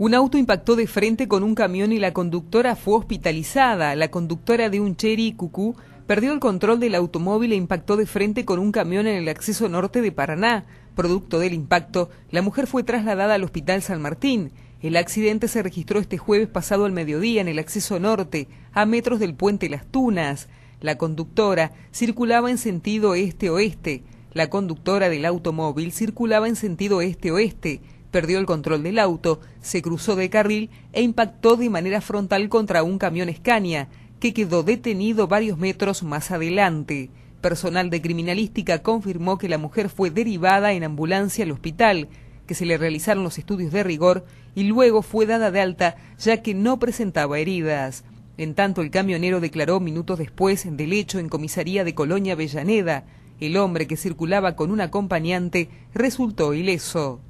Un auto impactó de frente con un camión y la conductora fue hospitalizada. La conductora de un Cherry Cucú perdió el control del automóvil e impactó de frente con un camión en el acceso norte de Paraná. Producto del impacto, la mujer fue trasladada al Hospital San Martín. El accidente se registró este jueves pasado al mediodía en el acceso norte, a metros del puente Las Tunas. La conductora circulaba en sentido este-oeste. La conductora del automóvil circulaba en sentido este-oeste perdió el control del auto, se cruzó de carril e impactó de manera frontal contra un camión Scania, que quedó detenido varios metros más adelante. Personal de criminalística confirmó que la mujer fue derivada en ambulancia al hospital, que se le realizaron los estudios de rigor y luego fue dada de alta ya que no presentaba heridas. En tanto, el camionero declaró minutos después del hecho en comisaría de Colonia Avellaneda. El hombre que circulaba con un acompañante resultó ileso.